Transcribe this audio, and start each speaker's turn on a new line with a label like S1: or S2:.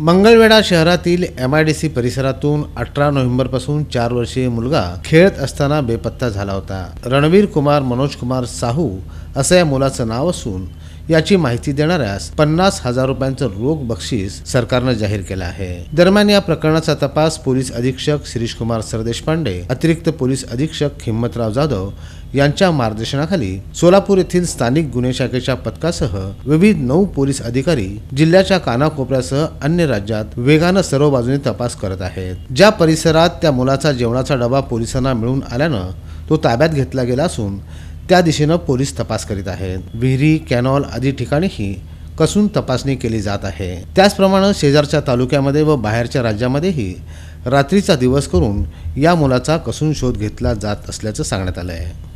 S1: मंगळवेढा शहरातील M I D C परिसरातून अठरा पासून चार वर्षीय मुलगा खेळत असताना बेपत्ता झाला होता रणवीर कुमार मनोज कुमार साहू असं या मुलाचं नाव असून याची माहिती देणाऱ्यास पन्नास हजार रुपयांचं रोख बक्षीस सरकारनं जाहीर केलं आहे दरम्यान या प्रकरणाचा तपास पोलीस अधीक्षक शिरीष कुमार सरदेश पांडे अतिरिक्त पोलीस अधीक्षक हिम्मतराव जाधव यांच्या मार्गदर्शनाखाली सोलापूर येथील स्थानिक गुन्हे शाखेच्या पथकासह विविध नऊ पोलीस अधिकारी जिल्ह्याच्या कानाकोपऱ्यासह अन्य राज्यात वेगानं सर्व बाजूने तपास करत आहेत ज्या परिसरात त्या मुलाचा जेवणाचा डबा पोलिसांना मिळून आल्यानं तो ताब्यात घेतला गेला असून त्या दिशेनं पोलीस तपास करीत आहेत विहिरी कॅनॉल आदी ठिकाणीही कसून तपासणी केली जात आहे त्याचप्रमाणे शेजारच्या तालुक्यामध्ये व बाहेरच्या राज्यामध्येही रात्रीचा दिवस करून या मुलाचा कसून शोध घेतला जात असल्याचं सांगण्यात आलं आहे